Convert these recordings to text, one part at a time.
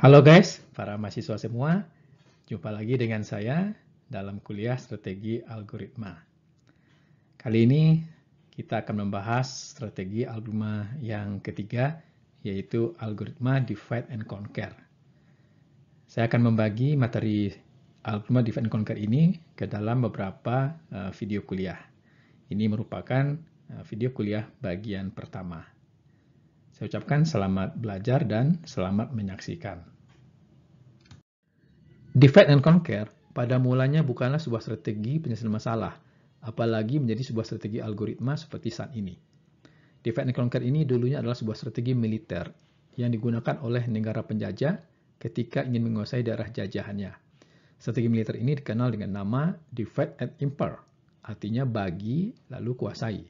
Halo guys, para mahasiswa semua. Jumpa lagi dengan saya dalam kuliah strategi algoritma. Kali ini kita akan membahas strategi algoritma yang ketiga, yaitu algoritma divide and conquer. Saya akan membagi materi algoritma divide and conquer ini ke dalam beberapa eh, video kuliah. Ini merupakan eh, video kuliah bagian pertama. Saya ucapkan selamat belajar dan selamat menyaksikan. Divide and conquer pada mulanya bukanlah sebuah strategi penyelesaian masalah, apalagi menjadi sebuah strategi algoritma seperti saat ini. Divide and conquer ini dulunya adalah sebuah strategi militer yang digunakan oleh negara penjajah ketika ingin menguasai daerah jajahannya. Strategi militer ini dikenal dengan nama divide and impair, artinya bagi lalu kuasai.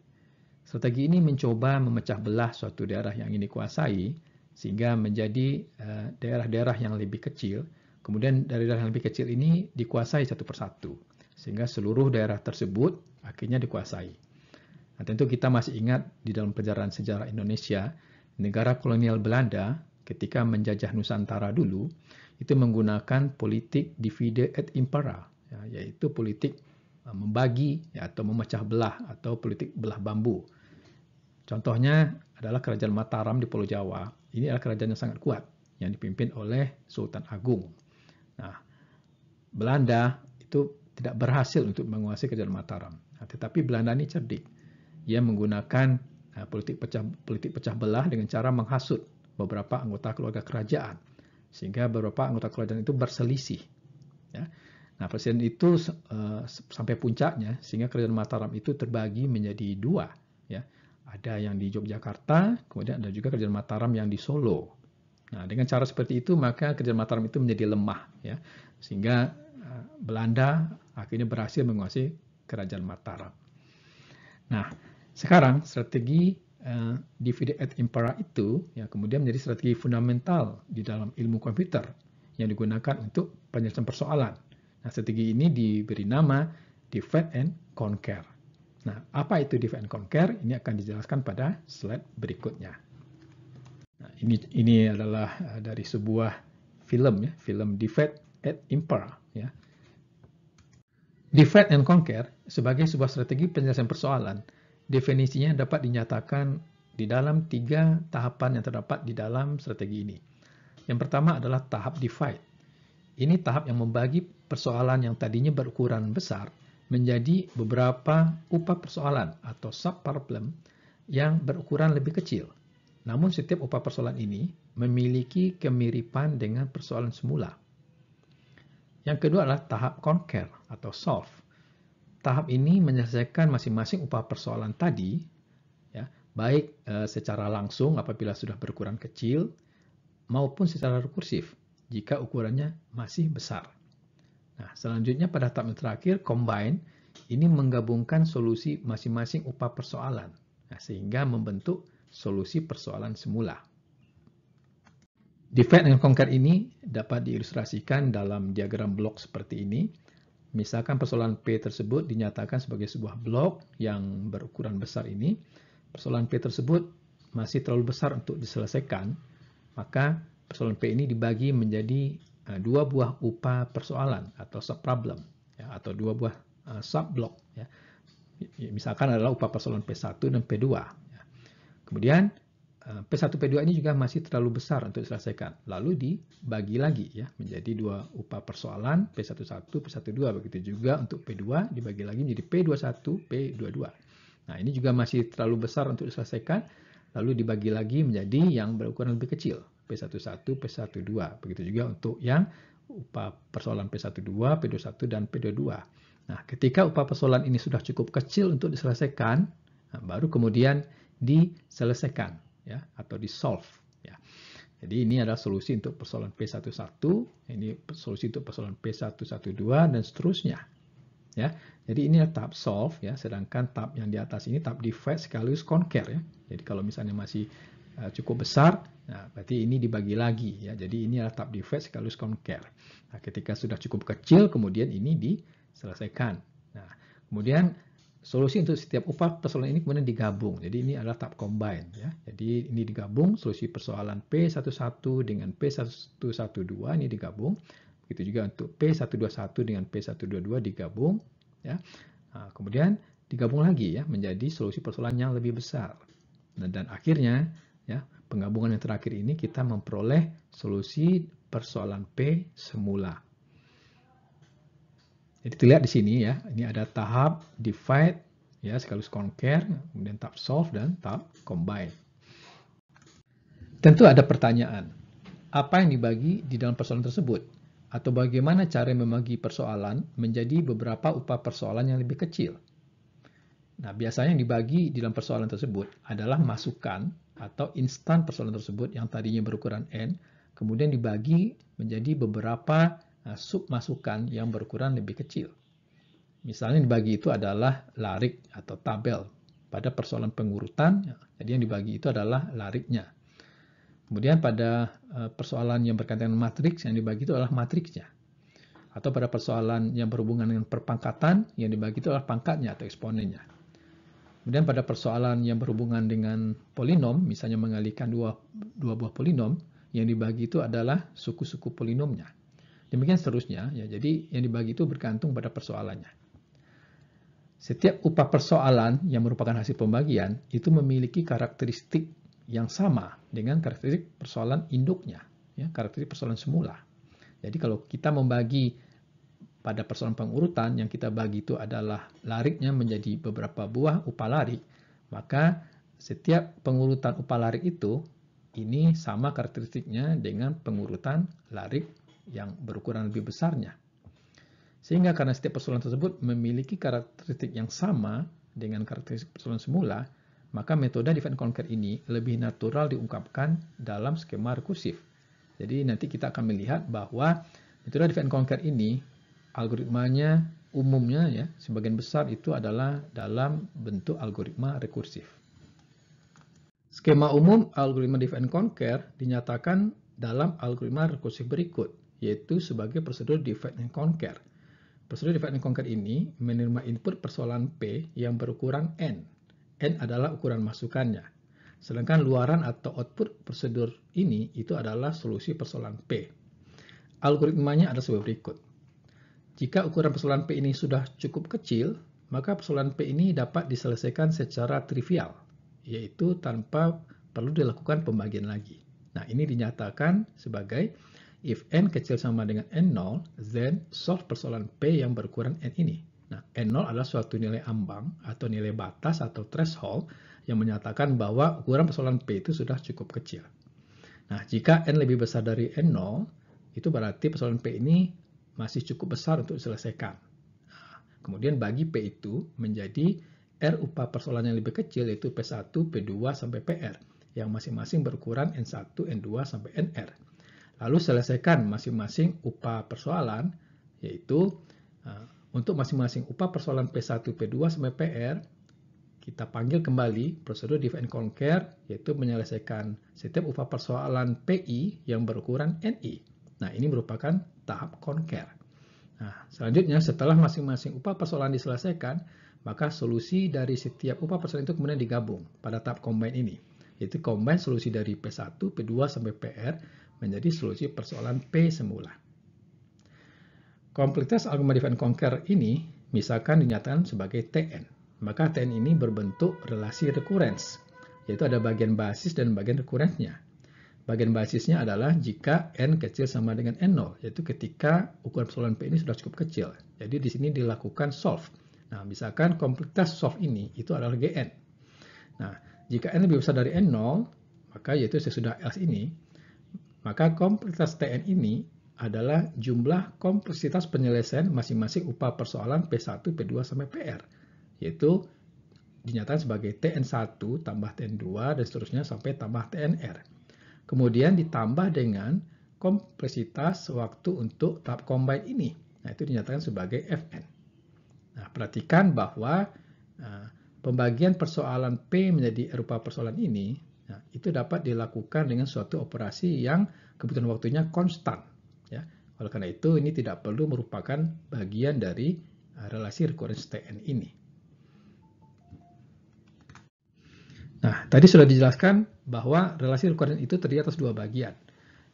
Strategi ini mencoba memecah belah suatu daerah yang ingin dikuasai sehingga menjadi eh, daerah-daerah yang lebih kecil. Kemudian dari daerah yang lebih kecil ini dikuasai satu persatu sehingga seluruh daerah tersebut akhirnya dikuasai. Nah, tentu kita masih ingat di dalam perjalanan sejarah Indonesia, negara kolonial Belanda ketika menjajah Nusantara dulu itu menggunakan politik divide et impera, ya, yaitu politik eh, membagi ya, atau memecah belah atau politik belah bambu Contohnya adalah Kerajaan Mataram di Pulau Jawa. Ini adalah kerajaan yang sangat kuat yang dipimpin oleh Sultan Agung. Nah, Belanda itu tidak berhasil untuk menguasai Kerajaan Mataram. Nah, tetapi Belanda ini cerdik. Ia menggunakan nah, politik pecah politik pecah belah dengan cara menghasut beberapa anggota keluarga kerajaan sehingga beberapa anggota kerajaan itu berselisih. Ya. Nah, presiden itu uh, sampai puncaknya sehingga Kerajaan Mataram itu terbagi menjadi dua, ya ada yang di Yogyakarta, kemudian ada juga Kerajaan Mataram yang di Solo. Nah, dengan cara seperti itu maka Kerajaan Mataram itu menjadi lemah ya. Sehingga eh, Belanda akhirnya berhasil menguasai kerajaan Mataram. Nah, sekarang strategi uh, divide et impera itu ya kemudian menjadi strategi fundamental di dalam ilmu komputer yang digunakan untuk penyelesaian persoalan. Nah, strategi ini diberi nama divide and conquer. Nah, apa itu divide and conquer? Ini akan dijelaskan pada slide berikutnya. Nah, ini ini adalah eh, dari sebuah film ya, film Divide at Impera ya. Defeat and conquer sebagai sebuah strategi penyelesaian persoalan, definisinya dapat dinyatakan di dalam tiga tahapan yang terdapat di dalam strategi ini. Yang pertama adalah tahap divide. Ini tahap yang membagi persoalan yang tadinya berukuran besar menjadi beberapa upah persoalan atau subproblem yang berukuran lebih kecil. Namun setiap upah persoalan ini memiliki kemiripan dengan persoalan semula. Yang kedua adalah tahap conquer atau solve. Tahap ini menyelesaikan masing-masing upah persoalan tadi, ya, baik e, secara langsung apabila sudah berukuran kecil, maupun secara rekursif jika ukurannya masih besar. Nah, selanjutnya pada tahap yang terakhir, combine, ini menggabungkan solusi masing-masing upah persoalan, nah, sehingga membentuk solusi persoalan semula. Divide and conquer ini dapat diilustrasikan dalam diagram blok seperti ini. Misalkan persoalan P tersebut dinyatakan sebagai sebuah blok yang berukuran besar ini. Persoalan P tersebut masih terlalu besar untuk diselesaikan, maka persoalan P ini dibagi menjadi Eh, dua buah upah persoalan atau subproblem ya, atau dua buah uh, subblock ya. ya. misalkan adalah upah persoalan P1 dan P2 ya. kemudian P1 eh, P2 ini juga masih terlalu besar untuk diselesaikan lalu dibagi lagi ya menjadi dua upah persoalan P11 P12 begitu juga untuk P2 dibagi lagi menjadi P21 P22 nah ini juga masih terlalu besar untuk diselesaikan lalu dibagi lagi menjadi yang berukuran lebih kecil P11, P12. Begitu juga untuk yang upah persoalan P12, P21, dan P22. Nah, ketika upah persoalan ini sudah cukup kecil untuk diselesaikan, nah, baru kemudian diselesaikan ya atau di solve ya. Jadi ini adalah solusi untuk persoalan P11, ini solusi untuk persoalan P112 dan seterusnya. Ya. Jadi ini adalah tahap solve ya, sedangkan tahap yang di atas ini tahap divide sekaligus conquer ya. Jadi kalau misalnya masih Eh, cukup besar, nah, berarti ini dibagi lagi ya. Jadi ini adalah tab defect sekaligus concare. Nah, ketika sudah cukup kecil, kemudian ini diselesaikan. Nah, kemudian solusi untuk setiap upah persoalan ini kemudian digabung. Jadi ini adalah tab combine ya. Jadi ini digabung solusi persoalan P11 dengan P112 ini digabung. Begitu juga untuk P121 dengan P122 digabung ya. Nah, kemudian digabung lagi ya menjadi solusi persoalan yang lebih besar. Nah, dan akhirnya Ya, penggabungan yang terakhir ini kita memperoleh solusi persoalan P semula. Jadi terlihat di sini ya, ini ada tahap divide ya sekaligus conquer, kemudian tahap solve dan tahap combine. Tentu ada pertanyaan, apa yang dibagi di dalam persoalan tersebut? Atau bagaimana cara membagi persoalan menjadi beberapa upah persoalan yang lebih kecil? Nah, biasanya yang dibagi di dalam persoalan tersebut adalah masukan atau instan persoalan tersebut yang tadinya berukuran n, kemudian dibagi menjadi beberapa eh, submasukan sub masukan yang berukuran lebih kecil. Misalnya dibagi itu adalah larik atau tabel. Pada persoalan pengurutan, jadi yang dibagi itu adalah lariknya. Kemudian pada eh, persoalan yang berkaitan dengan matriks, yang dibagi itu adalah matriksnya atau pada persoalan yang berhubungan dengan perpangkatan yang dibagi itu adalah pangkatnya atau eksponennya. Kemudian pada persoalan yang berhubungan dengan polinom, misalnya mengalihkan dua, dua buah polinom, yang dibagi itu adalah suku-suku polinomnya. Demikian seterusnya, ya, jadi yang dibagi itu bergantung pada persoalannya. Setiap upah persoalan yang merupakan hasil pembagian itu memiliki karakteristik yang sama dengan karakteristik persoalan induknya, ya, karakteristik persoalan semula. Jadi kalau kita membagi pada persoalan pengurutan yang kita bagi itu adalah lariknya menjadi beberapa buah upah larik, maka setiap pengurutan upah larik itu ini sama karakteristiknya dengan pengurutan larik yang berukuran lebih besarnya. Sehingga karena setiap persoalan tersebut memiliki karakteristik yang sama dengan karakteristik persoalan semula, maka metode divide and conquer ini lebih natural diungkapkan dalam skema rekursif. Jadi nanti kita akan melihat bahwa metode divide and conquer ini algoritmanya umumnya ya sebagian besar itu adalah dalam bentuk algoritma rekursif. Skema umum algoritma div and conquer dinyatakan dalam algoritma rekursif berikut, yaitu sebagai prosedur divide and conquer. Prosedur divide and conquer ini menerima input persoalan P yang berukuran N. N adalah ukuran masukannya. Sedangkan luaran atau output prosedur ini itu adalah solusi persoalan P. Algoritmanya ada sebagai berikut jika ukuran persoalan P ini sudah cukup kecil, maka persoalan P ini dapat diselesaikan secara trivial, yaitu tanpa perlu dilakukan pembagian lagi. Nah, ini dinyatakan sebagai if n kecil sama dengan n0, then solve persoalan P yang berukuran n ini. Nah, n0 adalah suatu nilai ambang atau nilai batas atau threshold yang menyatakan bahwa ukuran persoalan P itu sudah cukup kecil. Nah, jika n lebih besar dari n0, itu berarti persoalan P ini masih cukup besar untuk diselesaikan. Kemudian bagi P itu menjadi R upah persoalan yang lebih kecil yaitu P1, P2, sampai PR yang masing-masing berukuran N1, N2, sampai NR. Lalu selesaikan masing-masing upah persoalan yaitu eh, untuk masing-masing upah persoalan P1, P2, sampai PR kita panggil kembali prosedur div and conquer yaitu menyelesaikan setiap upah persoalan PI yang berukuran NI. Nah, ini merupakan tahap konker. Nah, selanjutnya setelah masing-masing upah persoalan diselesaikan, maka solusi dari setiap upah persoalan itu kemudian digabung pada tahap combine ini. Yaitu combine solusi dari P1, P2, sampai PR menjadi solusi persoalan P semula. Kompleksitas algoritma and conquer ini misalkan dinyatakan sebagai TN. Maka TN ini berbentuk relasi recurrence, yaitu ada bagian basis dan bagian recurrence-nya. Bagian basisnya adalah jika n kecil sama dengan n0, yaitu ketika ukuran persoalan P ini sudah cukup kecil. Jadi di sini dilakukan solve. Nah, misalkan kompleksitas solve ini itu adalah gn. Nah, jika n lebih besar dari n0, maka yaitu sesudah else ini, maka kompleksitas tn ini adalah jumlah kompleksitas penyelesaian masing-masing upah persoalan P1, P2, sampai PR, yaitu dinyatakan sebagai TN1 tambah TN2 dan seterusnya sampai tambah TNR. Kemudian ditambah dengan kompleksitas waktu untuk tahap combine ini. Nah, itu dinyatakan sebagai Fn. Nah, perhatikan bahwa nah, pembagian persoalan P menjadi rupa persoalan ini, nah, itu dapat dilakukan dengan suatu operasi yang kebutuhan waktunya konstan. Ya. Oleh karena itu, ini tidak perlu merupakan bagian dari uh, relasi recurrence TN ini. Nah, tadi sudah dijelaskan bahwa relasi rekuren itu terdiri atas dua bagian.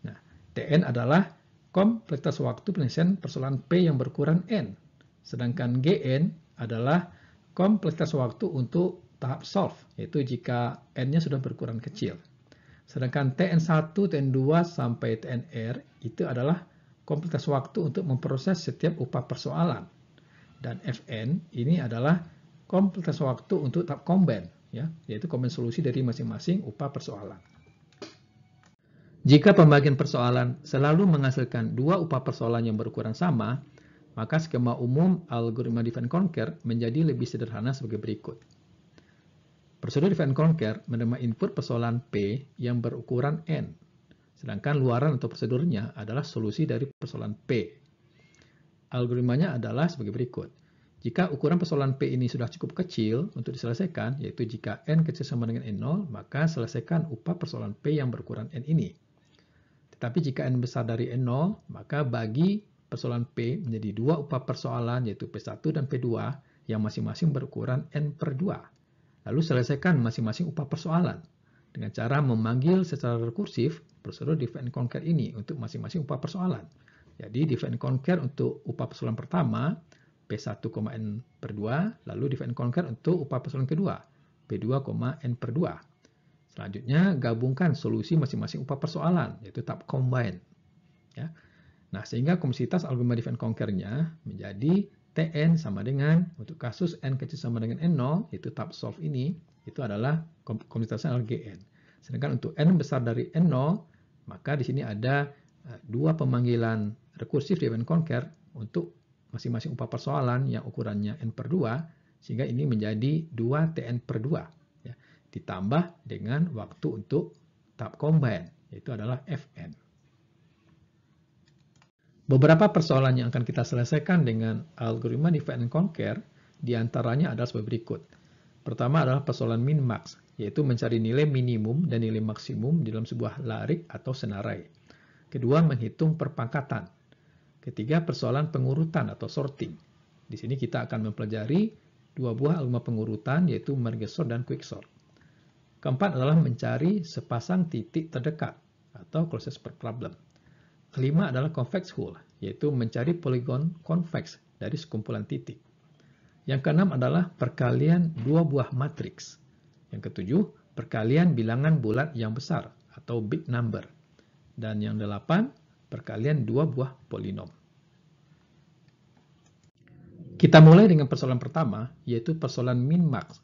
Nah, TN adalah kompleksitas waktu penyelesaian persoalan P yang berkurang N, sedangkan GN adalah kompleksitas waktu untuk tahap solve, yaitu jika n-nya sudah berkurang kecil. Sedangkan Tn1, Tn2, sampai Tnr itu adalah kompleksitas waktu untuk memproses setiap upah persoalan. Dan Fn ini adalah kompleksitas waktu untuk tahap combine ya, yaitu komen solusi dari masing-masing upah persoalan. Jika pembagian persoalan selalu menghasilkan dua upah persoalan yang berukuran sama, maka skema umum algoritma divide conquer menjadi lebih sederhana sebagai berikut. Prosedur divide conquer menerima input persoalan P yang berukuran N, sedangkan luaran atau prosedurnya adalah solusi dari persoalan P. Algoritmanya adalah sebagai berikut. Jika ukuran persoalan P ini sudah cukup kecil untuk diselesaikan, yaitu jika N kecil sama dengan N0, maka selesaikan upah persoalan P yang berukuran N ini. Tetapi jika N besar dari N0, maka bagi persoalan P menjadi dua upah persoalan, yaitu P1 dan P2, yang masing-masing berukuran N per 2. Lalu selesaikan masing-masing upah persoalan dengan cara memanggil secara rekursif prosedur and conquer ini untuk masing-masing upah persoalan. Jadi divide and conquer untuk upah persoalan pertama P1, N per 2, lalu divide and conquer untuk upah persoalan kedua, P2, N per 2. Selanjutnya, gabungkan solusi masing-masing upah persoalan, yaitu tab combine. Ya. Nah, sehingga komisitas algoritma divide and conquer-nya menjadi Tn sama dengan, untuk kasus N kecil sama dengan N0, yaitu tab solve ini, itu adalah komisitasnya LGN. Sedangkan untuk N besar dari N0, maka di sini ada eh, dua pemanggilan rekursif divide and conquer untuk masing-masing upah persoalan yang ukurannya N per 2, sehingga ini menjadi 2 TN per 2. Ya. Ditambah dengan waktu untuk tahap combine, yaitu adalah Fn. Beberapa persoalan yang akan kita selesaikan dengan algoritma divide and conquer, diantaranya adalah sebagai berikut. Pertama adalah persoalan min-max, yaitu mencari nilai minimum dan nilai maksimum di dalam sebuah larik atau senarai. Kedua, menghitung perpangkatan, Ketiga, persoalan pengurutan atau sorting. Di sini kita akan mempelajari dua buah algoritma pengurutan yaitu merge sort dan quick sort. Keempat adalah mencari sepasang titik terdekat atau closest per problem. Kelima adalah convex hull, yaitu mencari poligon convex dari sekumpulan titik. Yang keenam adalah perkalian dua buah matriks. Yang ketujuh, perkalian bilangan bulat yang besar atau big number. Dan yang delapan, perkalian dua buah polinom. Kita mulai dengan persoalan pertama, yaitu persoalan min-max,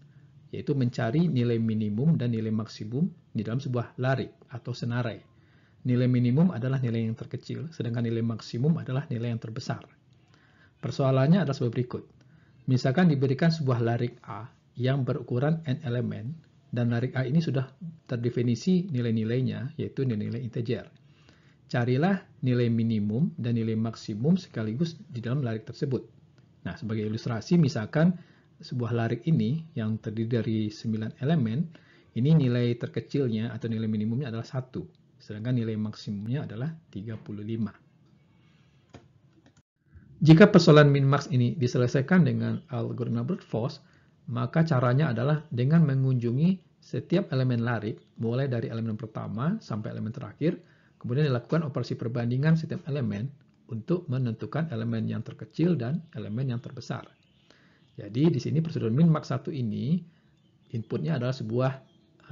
yaitu mencari nilai minimum dan nilai maksimum di dalam sebuah lari atau senarai. Nilai minimum adalah nilai yang terkecil, sedangkan nilai maksimum adalah nilai yang terbesar. Persoalannya adalah sebagai berikut. Misalkan diberikan sebuah larik A yang berukuran n elemen, dan larik A ini sudah terdefinisi nilai-nilainya, yaitu nilai-nilai integer carilah nilai minimum dan nilai maksimum sekaligus di dalam larik tersebut. Nah, sebagai ilustrasi misalkan sebuah larik ini yang terdiri dari 9 elemen, ini nilai terkecilnya atau nilai minimumnya adalah 1, sedangkan nilai maksimumnya adalah 35. Jika persoalan min-max ini diselesaikan dengan algoritma brute force, maka caranya adalah dengan mengunjungi setiap elemen larik, mulai dari elemen pertama sampai elemen terakhir, Kemudian dilakukan operasi perbandingan setiap elemen untuk menentukan elemen yang terkecil dan elemen yang terbesar. Jadi di sini prosedur min max 1 ini inputnya adalah sebuah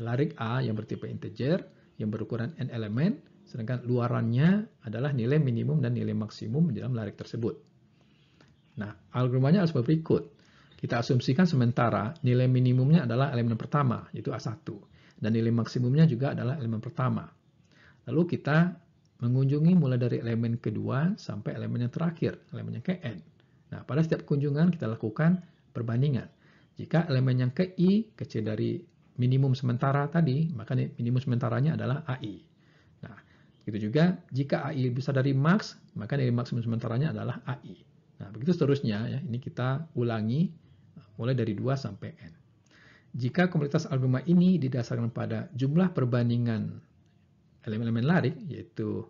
larik A yang bertipe integer yang berukuran n elemen, sedangkan luarannya adalah nilai minimum dan nilai maksimum di dalam larik tersebut. Nah, algoritmanya harus berikut. Kita asumsikan sementara nilai minimumnya adalah elemen pertama, yaitu A1. Dan nilai maksimumnya juga adalah elemen pertama, Lalu kita mengunjungi mulai dari elemen kedua sampai elemen yang terakhir, elemen yang ke N. Nah, pada setiap kunjungan kita lakukan perbandingan. Jika elemen yang ke I kecil dari minimum sementara tadi, maka minimum sementaranya adalah AI. Nah, itu juga jika AI besar dari max, maka dari maksimum sementaranya adalah AI. Nah, begitu seterusnya ya. Ini kita ulangi eh, mulai dari 2 sampai N. Jika komunitas algoritma ini didasarkan pada jumlah perbandingan elemen-elemen larik, yaitu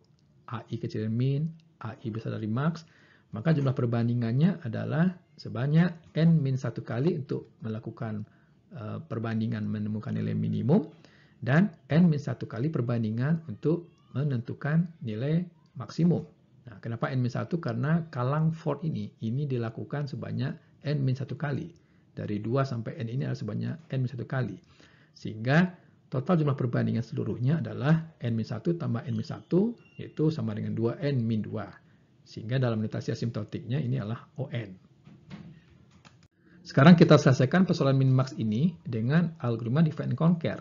AI kecil dari min, AI besar dari max, maka jumlah perbandingannya adalah sebanyak n min satu kali untuk melakukan eh, perbandingan menemukan nilai minimum, dan n min satu kali perbandingan untuk menentukan nilai maksimum. Nah, kenapa n min satu? Karena kalang for ini, ini dilakukan sebanyak n min satu kali. Dari 2 sampai n ini adalah sebanyak n min satu kali. Sehingga Total jumlah perbandingan seluruhnya adalah N-1 tambah N-1 yaitu sama dengan 2N-2. Sehingga dalam notasi asimptotiknya ini adalah ON. Sekarang kita selesaikan persoalan min-max ini dengan algoritma divide and conquer.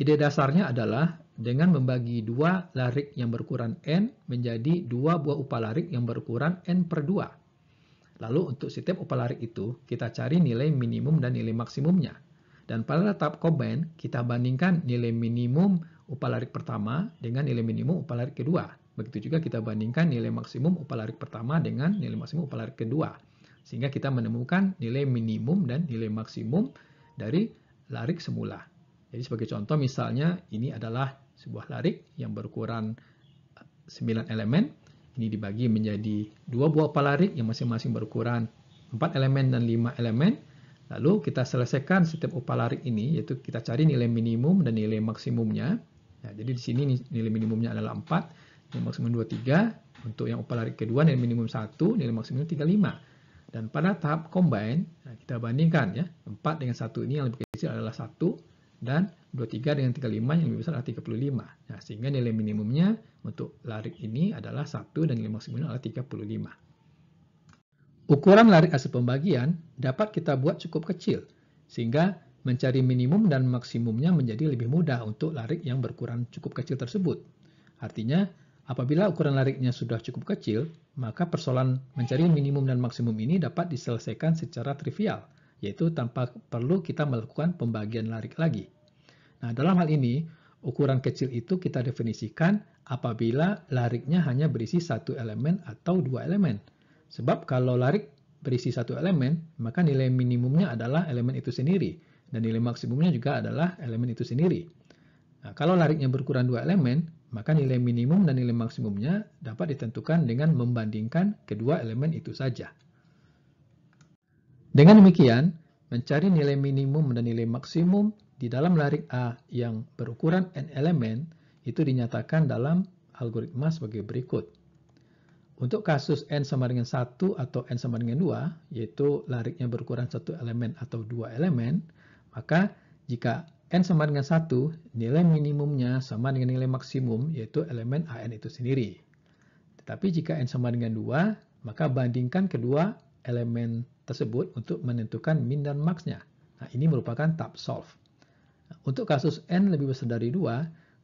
Ide dasarnya adalah dengan membagi dua larik yang berukuran N menjadi dua buah upah larik yang berukuran N per 2. Lalu untuk setiap upah larik itu, kita cari nilai minimum dan nilai maksimumnya. Dan pada tahap combine, kita bandingkan nilai minimum upah larik pertama dengan nilai minimum upah larik kedua. Begitu juga kita bandingkan nilai maksimum upah larik pertama dengan nilai maksimum upah larik kedua. Sehingga kita menemukan nilai minimum dan nilai maksimum dari larik semula. Jadi sebagai contoh misalnya ini adalah sebuah larik yang berukuran 9 eh, elemen. Ini dibagi menjadi dua buah larik yang masing-masing berukuran 4 elemen dan 5 elemen. Lalu kita selesaikan setiap upah larik ini, yaitu kita cari nilai minimum dan nilai maksimumnya. Nah, jadi di sini nilai minimumnya adalah 4, nilai maksimum 23, untuk yang upah larik kedua nilai minimum 1, nilai maksimum 35. Dan pada tahap combine, nah kita bandingkan ya, 4 dengan 1 ini yang lebih kecil adalah 1, dan 23 dengan 35 yang lebih besar adalah 35. Nah, sehingga nilai minimumnya untuk larik ini adalah 1 dan nilai maksimumnya adalah 35. Ukuran lari hasil pembagian dapat kita buat cukup kecil, sehingga mencari minimum dan maksimumnya menjadi lebih mudah untuk larik yang berukuran cukup kecil tersebut. Artinya, apabila ukuran lariknya sudah cukup kecil, maka persoalan mencari minimum dan maksimum ini dapat diselesaikan secara trivial, yaitu tanpa perlu kita melakukan pembagian larik lagi. Nah, dalam hal ini, ukuran kecil itu kita definisikan apabila lariknya hanya berisi satu elemen atau dua elemen. Sebab kalau larik berisi satu elemen, maka nilai minimumnya adalah elemen itu sendiri. Dan nilai maksimumnya juga adalah elemen itu sendiri. Nah, kalau lariknya berukuran dua elemen, maka nilai minimum dan nilai maksimumnya dapat ditentukan dengan membandingkan kedua elemen itu saja. Dengan demikian, mencari nilai minimum dan nilai maksimum di dalam larik A yang berukuran n elemen itu dinyatakan dalam algoritma sebagai berikut. Untuk kasus N sama dengan 1 atau N sama dengan 2, yaitu lariknya berukuran satu elemen atau dua elemen, maka jika N sama dengan 1, nilai minimumnya sama dengan nilai maksimum, yaitu elemen AN itu sendiri. Tetapi jika N sama dengan 2, maka bandingkan kedua elemen tersebut untuk menentukan min dan maxnya. Nah, ini merupakan tab solve. Untuk kasus N lebih besar dari 2,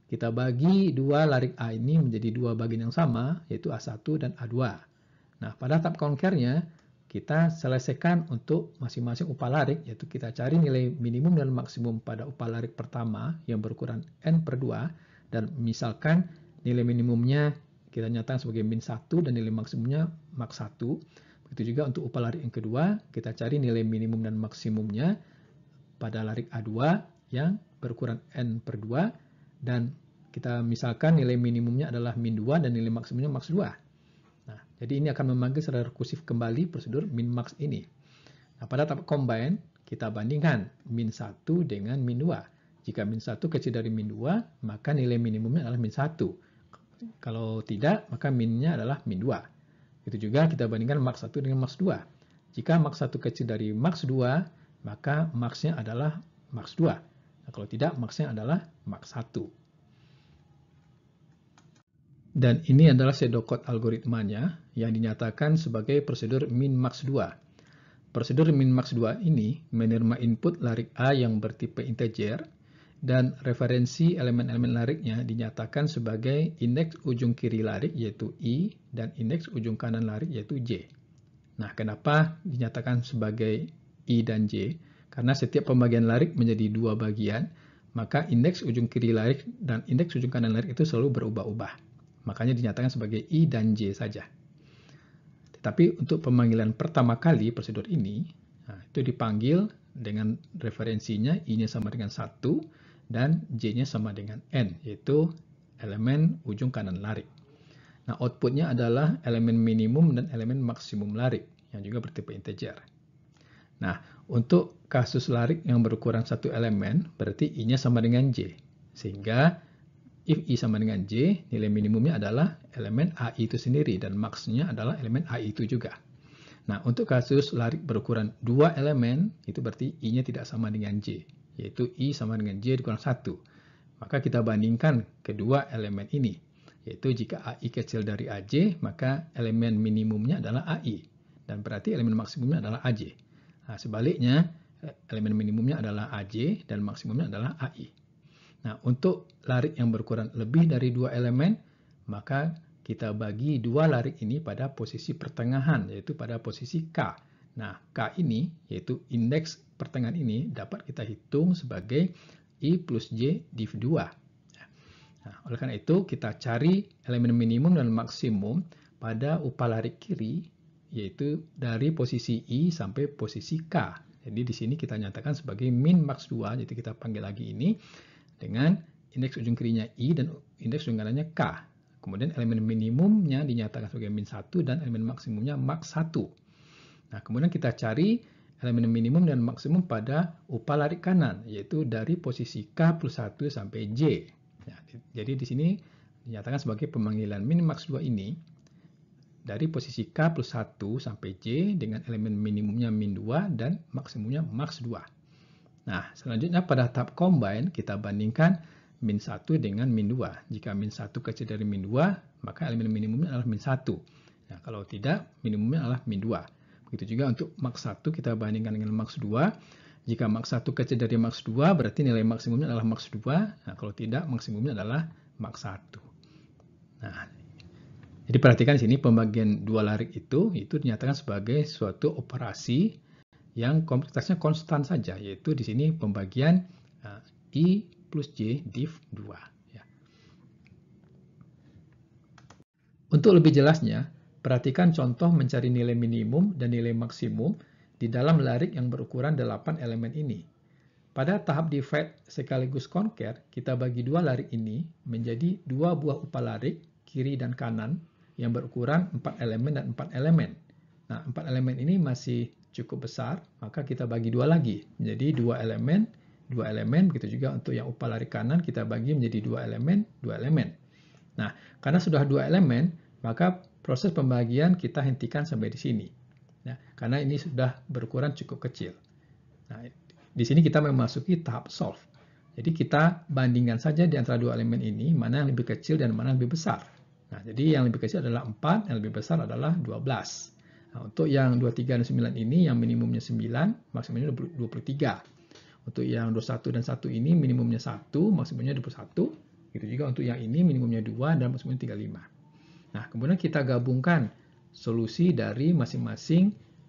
kita bagi dua larik A ini menjadi dua bagian yang sama, yaitu A1 dan A2. Nah, pada tahap konkernya, kita selesaikan untuk masing-masing upah larik, yaitu kita cari nilai minimum dan maksimum pada upah larik pertama yang berukuran N per 2, dan misalkan nilai minimumnya kita nyatakan sebagai min 1 dan nilai maksimumnya max 1. Begitu juga untuk upah larik yang kedua, kita cari nilai minimum dan maksimumnya pada larik A2 yang berukuran N per 2, dan kita misalkan nilai minimumnya adalah min 2 dan nilai maksimumnya max 2. Nah, jadi ini akan memanggil secara rekursif kembali prosedur min max ini. Nah, pada tahap combine, kita bandingkan min 1 dengan min 2. Jika min 1 kecil dari min 2, maka nilai minimumnya adalah min 1. Kalau tidak, maka minnya adalah min 2. Itu juga kita bandingkan max 1 dengan max 2. Jika max 1 kecil dari max 2, maka maxnya adalah max 2. Nah, kalau tidak, maxnya adalah Mark 1. Dan ini adalah sedokot algoritmanya yang dinyatakan sebagai prosedur min-max 2. Prosedur min-max 2 ini menerima input larik A yang bertipe integer dan referensi elemen-elemen lariknya dinyatakan sebagai indeks ujung kiri larik yaitu I dan indeks ujung kanan larik yaitu J. Nah, kenapa dinyatakan sebagai I dan J? Karena setiap pembagian larik menjadi dua bagian maka indeks ujung kiri larik dan indeks ujung kanan larik itu selalu berubah-ubah. Makanya dinyatakan sebagai I dan J saja. Tetapi untuk pemanggilan pertama kali prosedur ini, nah, itu dipanggil dengan referensinya I-nya sama dengan 1 dan J-nya sama dengan N, yaitu elemen ujung kanan larik. Nah, outputnya adalah elemen minimum dan elemen maksimum larik, yang juga bertipe integer. Nah, untuk kasus larik yang berukuran satu elemen, berarti I-nya sama dengan J. Sehingga if I sama dengan J, nilai minimumnya adalah elemen AI itu sendiri dan maksunya adalah elemen AI itu juga. Nah, untuk kasus larik berukuran dua elemen, itu berarti I-nya tidak sama dengan J, yaitu I sama dengan J dikurang satu. Maka kita bandingkan kedua elemen ini, yaitu jika AI kecil dari AJ, maka elemen minimumnya adalah AI, dan berarti elemen maksimumnya adalah AJ. Nah, sebaliknya, elemen minimumnya adalah AJ dan maksimumnya adalah AI. Nah, untuk larik yang berukuran lebih dari dua elemen, maka kita bagi dua larik ini pada posisi pertengahan, yaitu pada posisi K. Nah, K ini, yaitu indeks pertengahan ini, dapat kita hitung sebagai I plus J div 2. Nah, oleh karena itu, kita cari elemen minimum dan maksimum pada upah larik kiri yaitu dari posisi I sampai posisi K. Jadi di sini kita nyatakan sebagai min max 2, jadi kita panggil lagi ini dengan indeks ujung kirinya I dan indeks ujung kanannya K. Kemudian elemen minimumnya dinyatakan sebagai min 1 dan elemen maksimumnya max 1. Nah, kemudian kita cari elemen minimum dan maksimum pada upah larik kanan, yaitu dari posisi K plus 1 sampai J. Nah, jadi di sini dinyatakan sebagai pemanggilan min max 2 ini dari posisi K plus 1 sampai j dengan elemen minimumnya min 2 dan maksimumnya max 2. Nah, selanjutnya pada tahap combine kita bandingkan min 1 dengan min 2. Jika min 1 kecil dari min 2, maka elemen minimumnya adalah min 1. Nah, kalau tidak, minimumnya adalah min 2. Begitu juga untuk max 1 kita bandingkan dengan max 2. Jika max 1 kecil dari max 2, berarti nilai maksimumnya adalah max 2. Nah, kalau tidak, maksimumnya adalah max 1. Nah, jadi perhatikan di sini pembagian dua larik itu itu dinyatakan sebagai suatu operasi yang kompleksitasnya konstan saja yaitu di sini pembagian uh, i plus j div 2. Ya. Untuk lebih jelasnya, perhatikan contoh mencari nilai minimum dan nilai maksimum di dalam larik yang berukuran 8 elemen ini. Pada tahap divide sekaligus conquer, kita bagi dua larik ini menjadi dua buah upah larik kiri dan kanan yang berukuran 4 elemen dan 4 elemen. Nah, 4 elemen ini masih cukup besar, maka kita bagi dua lagi menjadi dua elemen, dua elemen. Begitu juga untuk yang upah lari kanan kita bagi menjadi dua elemen, dua elemen. Nah, karena sudah dua elemen, maka proses pembagian kita hentikan sampai di sini. Nah, karena ini sudah berukuran cukup kecil. Nah, di sini kita memasuki tahap solve. Jadi kita bandingkan saja di antara dua elemen ini, mana yang lebih kecil dan mana yang lebih besar. Nah, jadi yang lebih kecil adalah 4, yang lebih besar adalah 12. Nah, untuk yang 23 dan 9 ini, yang minimumnya 9, maksimumnya 23. Untuk yang 21 dan 1 ini, minimumnya 1, maksimumnya 21. Gitu juga untuk yang ini, minimumnya 2 dan maksimumnya 35. Nah, kemudian kita gabungkan solusi dari masing-masing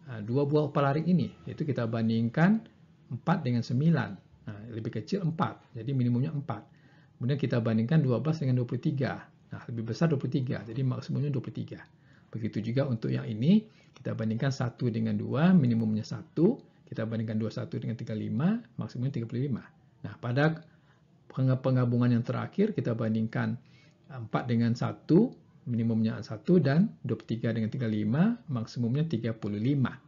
eh, dua buah opal ini. Yaitu kita bandingkan 4 dengan 9. Nah, lebih kecil 4, jadi minimumnya 4. Kemudian kita bandingkan 12 dengan 23. Nah, lebih besar 23, jadi maksimumnya 23. Begitu juga untuk yang ini, kita bandingkan 1 dengan 2, minimumnya 1. Kita bandingkan 21 dengan 35, maksimumnya 35. Nah, pada penggabungan yang terakhir, kita bandingkan 4 dengan 1, minimumnya 1, dan 23 dengan 35, maksimumnya 35.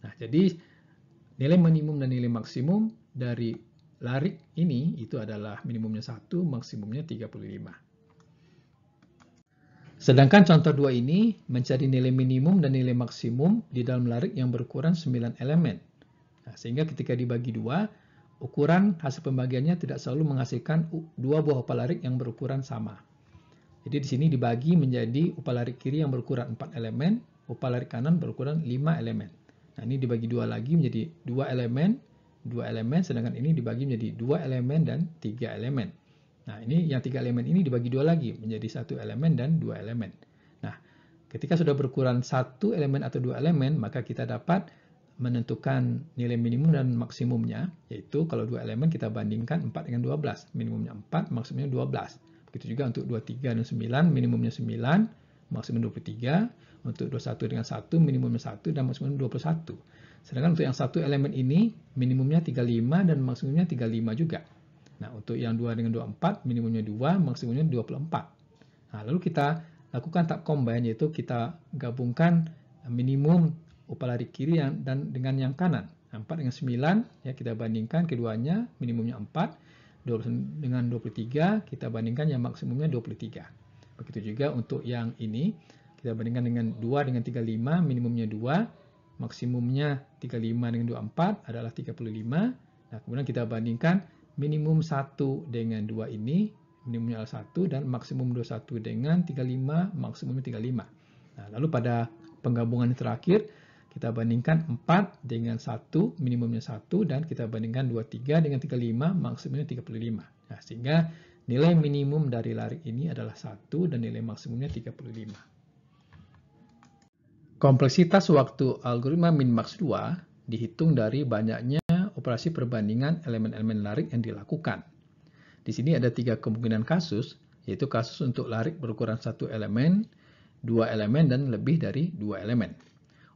Nah, jadi nilai minimum dan nilai maksimum dari larik ini itu adalah minimumnya 1, maksimumnya 35. Sedangkan contoh dua ini mencari nilai minimum dan nilai maksimum di dalam larik yang berukuran 9 elemen. Nah, sehingga ketika dibagi dua, ukuran hasil pembagiannya tidak selalu menghasilkan dua buah upah larik yang berukuran sama. Jadi di sini dibagi menjadi upah larik kiri yang berukuran 4 elemen, upah larik kanan berukuran 5 elemen. Nah, ini dibagi dua lagi menjadi dua elemen, dua elemen, sedangkan ini dibagi menjadi dua elemen dan tiga elemen. Nah, ini yang tiga elemen ini dibagi dua lagi menjadi satu elemen dan dua elemen. Nah, ketika sudah berukuran satu elemen atau dua elemen, maka kita dapat menentukan nilai minimum dan maksimumnya, yaitu kalau dua elemen kita bandingkan 4 dengan 12, minimumnya 4, maksimumnya 12. Begitu juga untuk 23 dan 9, minimumnya 9, maksimum 23, untuk 21 dengan 1, minimumnya 1, dan maksimum 21. Sedangkan untuk yang satu elemen ini, minimumnya 35 dan maksimumnya 35 juga. Nah, untuk yang 2 dengan 24, minimumnya 2, maksimumnya 24. Nah, lalu kita lakukan tak combine, yaitu kita gabungkan minimum upah lari kiri yang, dan dengan yang kanan. Nah, 4 dengan 9, ya kita bandingkan keduanya, minimumnya 4. 20, dengan 23, kita bandingkan yang maksimumnya 23. Begitu juga untuk yang ini, kita bandingkan dengan 2 dengan 35, minimumnya 2. Maksimumnya 35 dengan 24 adalah 35. Nah, kemudian kita bandingkan minimum 1 dengan 2 ini, minimumnya adalah 1 dan maksimum 21 dengan 35, maksimumnya 35. Nah, lalu pada penggabungan terakhir, kita bandingkan 4 dengan 1, minimumnya 1, dan kita bandingkan 23 dengan 35, maksimumnya 35. Nah, sehingga nilai minimum dari larik ini adalah 1 dan nilai maksimumnya 35. Kompleksitas waktu algoritma min-max 2 dihitung dari banyaknya operasi perbandingan elemen-elemen larik yang dilakukan. Di sini ada tiga kemungkinan kasus, yaitu kasus untuk larik berukuran satu elemen, dua elemen, dan lebih dari dua elemen.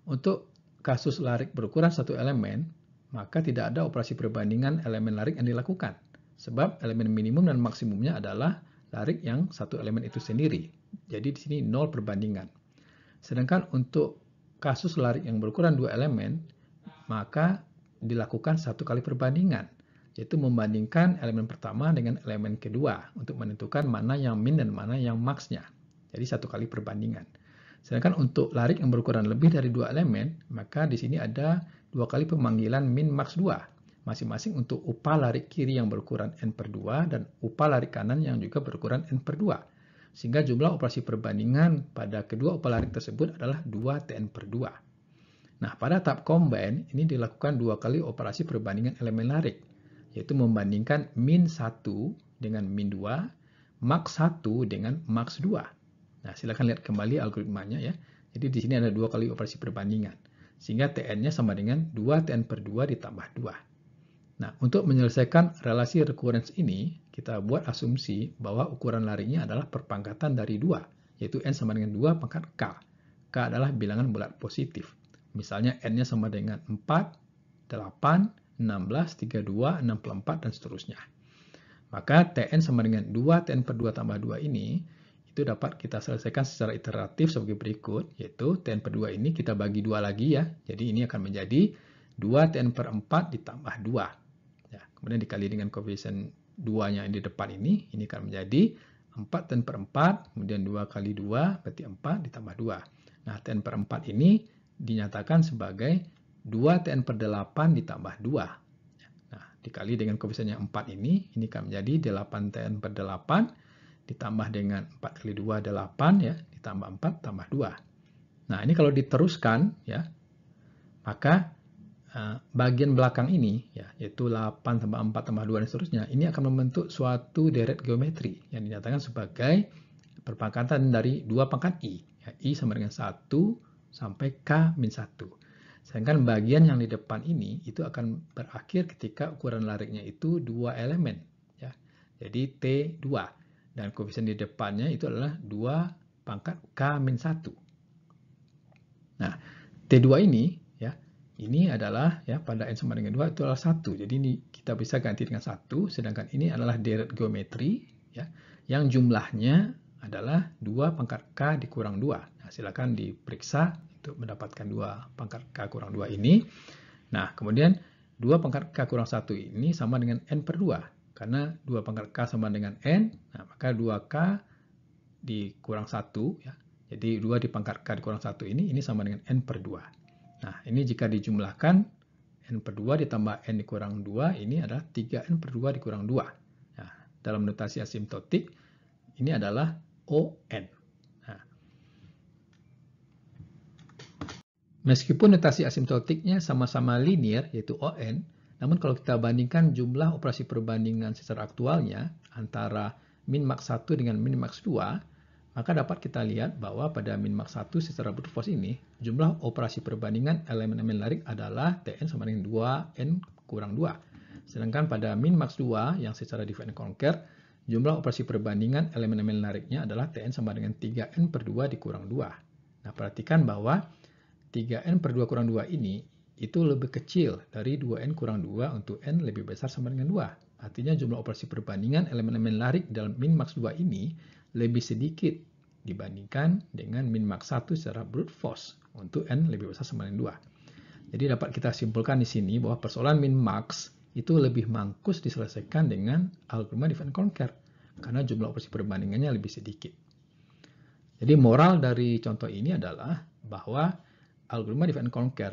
Untuk kasus larik berukuran satu elemen, maka tidak ada operasi perbandingan elemen larik yang dilakukan, sebab elemen minimum dan maksimumnya adalah larik yang satu elemen itu sendiri. Jadi di sini nol perbandingan. Sedangkan untuk kasus larik yang berukuran dua elemen, maka dilakukan satu kali perbandingan, yaitu membandingkan elemen pertama dengan elemen kedua untuk menentukan mana yang min dan mana yang maxnya. Jadi satu kali perbandingan. Sedangkan untuk larik yang berukuran lebih dari dua elemen, maka di sini ada dua kali pemanggilan min max 2, masing-masing untuk upah larik kiri yang berukuran n per 2 dan upah larik kanan yang juga berukuran n per 2. Sehingga jumlah operasi perbandingan pada kedua upah larik tersebut adalah 2 tn per 2. Nah, pada tahap combine, ini dilakukan dua kali operasi perbandingan elemen larik, yaitu membandingkan min 1 dengan min 2, max 1 dengan max 2. Nah, silakan lihat kembali algoritmanya ya. Jadi di sini ada dua kali operasi perbandingan. Sehingga TN-nya sama dengan 2 TN per 2 ditambah 2. Nah, untuk menyelesaikan relasi recurrence ini, kita buat asumsi bahwa ukuran larinya adalah perpangkatan dari 2, yaitu N sama dengan 2 pangkat K. K adalah bilangan bulat positif. Misalnya N-nya sama dengan 4, 8, 16, 32, 64, dan seterusnya. Maka Tn sama dengan 2, Tn per 2 tambah 2 ini, itu dapat kita selesaikan secara iteratif sebagai berikut, yaitu Tn per 2 ini kita bagi 2 lagi ya. Jadi ini akan menjadi 2 Tn per 4 ditambah 2. Ya, kemudian dikali dengan koefisien 2-nya di depan ini, ini akan menjadi 4 Tn per 4, kemudian 2 kali 2 berarti 4 ditambah 2. Nah, Tn per 4 ini dinyatakan sebagai 2 Tn per 8 ditambah 2. Nah, dikali dengan koefisien yang 4 ini, ini akan menjadi 8 Tn per 8 ditambah dengan 4 kali 2, 8 ya, ditambah 4, tambah 2. Nah, ini kalau diteruskan ya, maka uh, bagian belakang ini, ya, yaitu 8 tambah 4 tambah 2 dan seterusnya, ini akan membentuk suatu deret geometri yang dinyatakan sebagai perpangkatan dari dua pangkat I. Ya, I sama dengan 1 sampai K-1. Sedangkan bagian yang di depan ini itu akan berakhir ketika ukuran lariknya itu dua elemen. Ya. Jadi T2. Dan koefisien di depannya itu adalah 2 pangkat K-1. Nah, T2 ini ya ini adalah ya pada n sama dengan 2 itu adalah 1. Jadi ini kita bisa ganti dengan 1, sedangkan ini adalah deret geometri ya yang jumlahnya adalah 2 pangkat K dikurang 2. Nah, silakan diperiksa untuk mendapatkan dua pangkat K kurang dua ini. Nah, kemudian dua pangkat K kurang satu ini sama dengan N per dua Karena dua pangkat K sama dengan N, nah, maka dua k dikurang satu Ya. Jadi dua dipangkat K dikurang satu ini, ini sama dengan N per dua. Nah, ini jika dijumlahkan, N per dua ditambah N dikurang dua ini adalah tiga n per dua dikurang dua. Nah, dalam notasi asimptotik, ini adalah ON. Meskipun notasi asimptotiknya sama-sama linear, yaitu ON, namun kalau kita bandingkan jumlah operasi perbandingan secara aktualnya antara min max 1 dengan min max 2, maka dapat kita lihat bahwa pada min max 1 secara brute force ini, jumlah operasi perbandingan elemen-elemen larik adalah Tn sama dengan 2N kurang 2. Sedangkan pada min max 2 yang secara divide and conquer, jumlah operasi perbandingan elemen-elemen lariknya adalah Tn sama dengan 3N per 2 dikurang 2. Nah, perhatikan bahwa 3n per 2 kurang 2 ini itu lebih kecil dari 2n kurang 2 untuk n lebih besar sama dengan 2. Artinya jumlah operasi perbandingan elemen-elemen larik dalam min max 2 ini lebih sedikit dibandingkan dengan min max 1 secara brute force untuk n lebih besar sama dengan 2. Jadi dapat kita simpulkan di sini bahwa persoalan min max itu lebih mangkus diselesaikan dengan algoritma divide and conquer karena jumlah operasi perbandingannya lebih sedikit. Jadi moral dari contoh ini adalah bahwa algoritma divide and conquer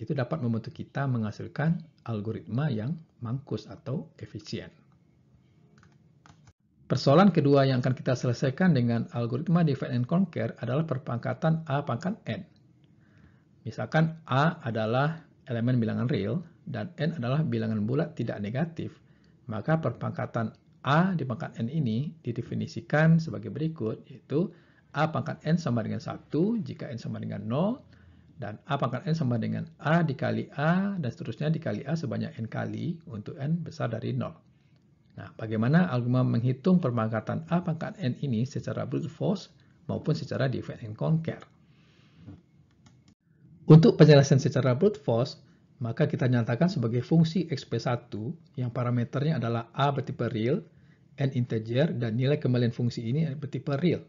itu dapat membantu kita menghasilkan algoritma yang mangkus atau efisien. Persoalan kedua yang akan kita selesaikan dengan algoritma divide and conquer adalah perpangkatan A pangkat N. Misalkan A adalah elemen bilangan real dan N adalah bilangan bulat tidak negatif, maka perpangkatan A di pangkat N ini didefinisikan sebagai berikut, yaitu A pangkat N sama dengan 1 jika N sama dengan 0, dan A pangkat N sama dengan A dikali A dan seterusnya dikali A sebanyak N kali untuk N besar dari 0. Nah, bagaimana algoritma menghitung perpangkatan A pangkat N ini secara brute force maupun secara divide and conquer? Untuk penjelasan secara brute force, maka kita nyatakan sebagai fungsi xp1 yang parameternya adalah A bertipe real, N integer, dan nilai kembalian fungsi ini bertipe real.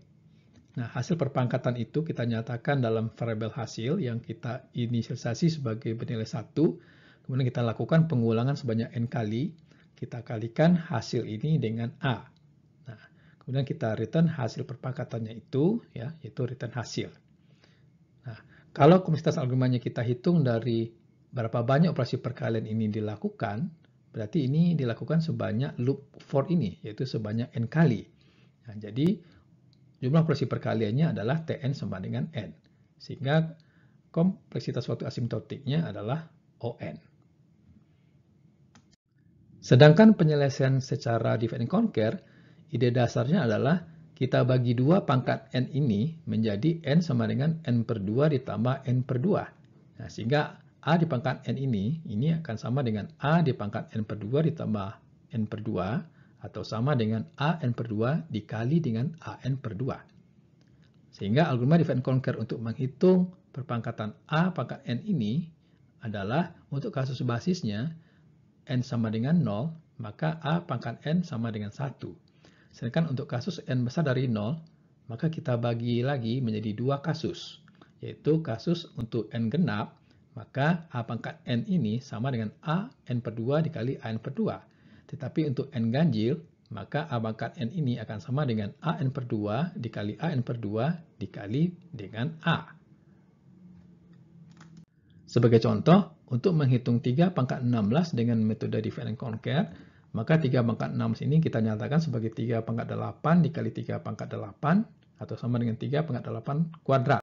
Nah, hasil perpangkatan itu kita nyatakan dalam variabel hasil yang kita inisialisasi sebagai bernilai satu Kemudian kita lakukan pengulangan sebanyak n kali. Kita kalikan hasil ini dengan a. Nah, kemudian kita return hasil perpangkatannya itu, ya, yaitu return hasil. Nah, kalau komunitas algoritmanya kita hitung dari berapa banyak operasi perkalian ini dilakukan, berarti ini dilakukan sebanyak loop for ini, yaitu sebanyak n kali. Nah, jadi Jumlah operasi perkaliannya adalah Tn sama dengan N. Sehingga kompleksitas waktu asimptotiknya adalah ON. Sedangkan penyelesaian secara divide and conquer, ide dasarnya adalah kita bagi dua pangkat N ini menjadi N sama dengan N per 2 ditambah N per 2. Nah, sehingga A di pangkat N ini, ini akan sama dengan A di pangkat N per 2 ditambah N per 2 atau sama dengan AN per 2 dikali dengan AN per 2. Sehingga algoritma divide and conquer untuk menghitung perpangkatan A pangkat N ini adalah untuk kasus basisnya N sama dengan 0, maka A pangkat N sama dengan 1. Sedangkan untuk kasus N besar dari 0, maka kita bagi lagi menjadi dua kasus, yaitu kasus untuk N genap, maka A pangkat N ini sama dengan A N per 2 dikali A N per 2 tetapi untuk n ganjil, maka a pangkat n ini akan sama dengan a n per 2 dikali a n per 2 dikali dengan a. Sebagai contoh, untuk menghitung 3 pangkat 16 dengan metode divide and conquer, maka 3 pangkat 16 ini kita nyatakan sebagai 3 pangkat 8 dikali 3 pangkat 8 atau sama dengan 3 pangkat 8 kuadrat.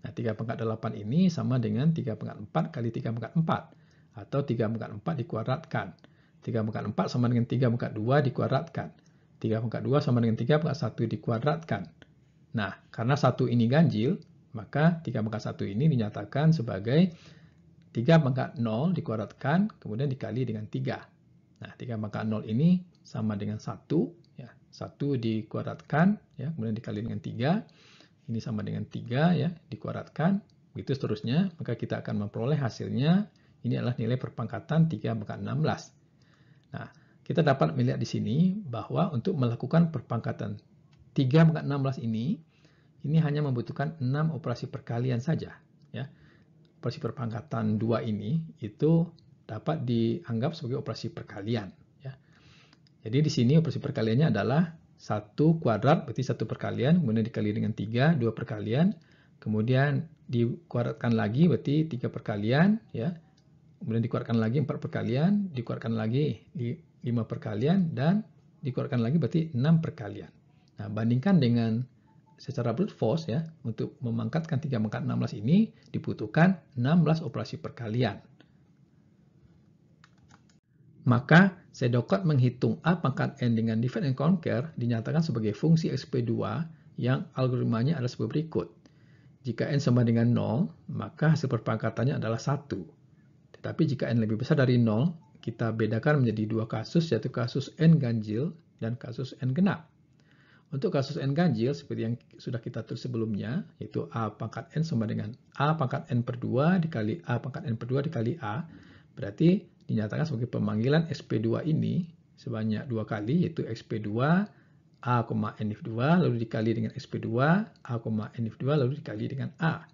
Nah, 3 pangkat 8 ini sama dengan 3 pangkat 4 kali 3 pangkat 4 atau 3 pangkat 4 dikuadratkan. 3 pangkat 4 sama dengan 3 pangkat 2 dikuadratkan. 3 pangkat 2 sama dengan 3 pangkat 1 dikuadratkan. Nah, karena 1 ini ganjil, maka 3 pangkat 1 ini dinyatakan sebagai 3 pangkat 0 dikuadratkan, kemudian dikali dengan 3. Nah, 3 pangkat 0 ini sama dengan 1, ya, 1 dikuadratkan, ya, kemudian dikali dengan 3, ini sama dengan 3, ya, dikuadratkan, begitu seterusnya, maka kita akan memperoleh hasilnya, ini adalah nilai perpangkatan 3 pangkat 16. Nah, kita dapat melihat di sini bahwa untuk melakukan perpangkatan 3 pangkat 16 ini, ini hanya membutuhkan 6 operasi perkalian saja. Ya. Operasi perpangkatan 2 ini itu dapat dianggap sebagai operasi perkalian. Ya. Jadi di sini operasi perkaliannya adalah 1 kuadrat berarti 1 perkalian, kemudian dikali dengan 3, 2 perkalian, kemudian dikuadratkan lagi berarti 3 perkalian, ya kemudian dikeluarkan lagi empat perkalian, dikeluarkan lagi lima perkalian, dan dikeluarkan lagi berarti enam perkalian. Nah, bandingkan dengan secara brute force ya, untuk memangkatkan 3 pangkat belas ini dibutuhkan enam belas operasi perkalian. Maka Sedokot menghitung A pangkat N dengan divide and conquer dinyatakan sebagai fungsi XP2 yang algoritmanya adalah sebagai berikut. Jika N sama dengan 0, maka hasil perpangkatannya adalah 1. Tapi jika n lebih besar dari 0, kita bedakan menjadi dua kasus, yaitu kasus n ganjil dan kasus n genap. Untuk kasus n ganjil, seperti yang sudah kita tulis sebelumnya, yaitu a pangkat n sama dengan a pangkat n per 2 dikali a pangkat n per 2 dikali a, berarti dinyatakan sebagai pemanggilan sp2 ini sebanyak dua kali, yaitu sp 2 a, nf2, lalu dikali dengan sp 2 a, nf2, lalu dikali dengan a.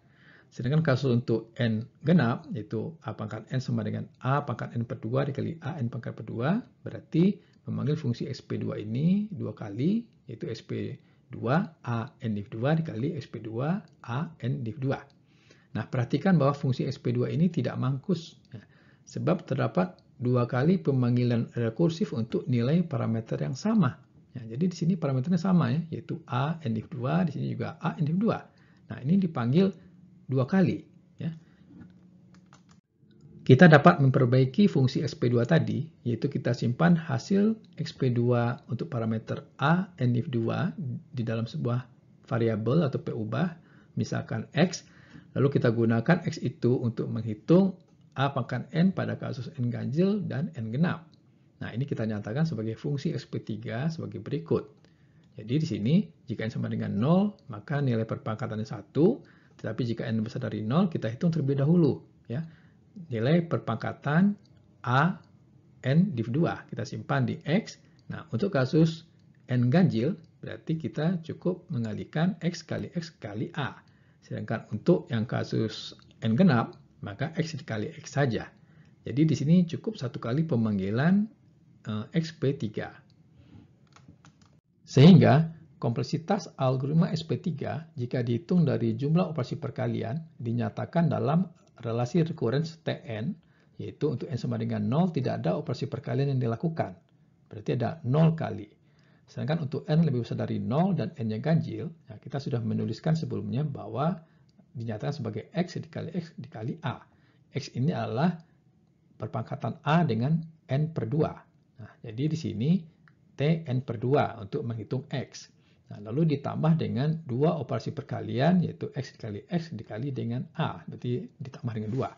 Sedangkan kasus untuk N genap, yaitu A pangkat N sama dengan A pangkat N per 2 dikali A N pangkat per 2, berarti memanggil fungsi SP2 ini dua kali, yaitu SP2 A N div 2 dikali SP2 A N div 2. Nah, perhatikan bahwa fungsi SP2 ini tidak mangkus, ya, sebab terdapat dua kali pemanggilan rekursif untuk nilai parameter yang sama. Ya, jadi di sini parameternya sama ya, yaitu A N div 2, di sini juga A N div 2. Nah, ini dipanggil dua kali. Ya. Kita dapat memperbaiki fungsi SP2 tadi, yaitu kita simpan hasil sp 2 untuk parameter A dan if2 di dalam sebuah variabel atau perubah, misalkan X, lalu kita gunakan X itu untuk menghitung A pangkat N pada kasus N ganjil dan N genap. Nah, ini kita nyatakan sebagai fungsi sp 3 sebagai berikut. Jadi di sini, jika N sama dengan 0, maka nilai perpangkatannya 1, tetapi jika n besar dari 0, kita hitung terlebih dahulu. ya Nilai perpangkatan A n div 2. Kita simpan di x. Nah, untuk kasus n ganjil, berarti kita cukup mengalihkan x kali x kali a. Sedangkan untuk yang kasus n genap, maka x dikali x saja. Jadi di sini cukup satu kali pemanggilan eh, xp3. Sehingga Kompleksitas algoritma SP3 jika dihitung dari jumlah operasi perkalian dinyatakan dalam relasi recurrence Tn, yaitu untuk n sama dengan 0 tidak ada operasi perkalian yang dilakukan. Berarti ada 0 kali. Sedangkan untuk n lebih besar dari 0 dan n-nya ganjil, ya kita sudah menuliskan sebelumnya bahwa dinyatakan sebagai x dikali x dikali a. x ini adalah perpangkatan a dengan n per 2. Nah, jadi di sini Tn per 2 untuk menghitung x. Nah, lalu ditambah dengan dua operasi perkalian yaitu X dikali X dikali dengan A. Berarti ditambah dengan dua.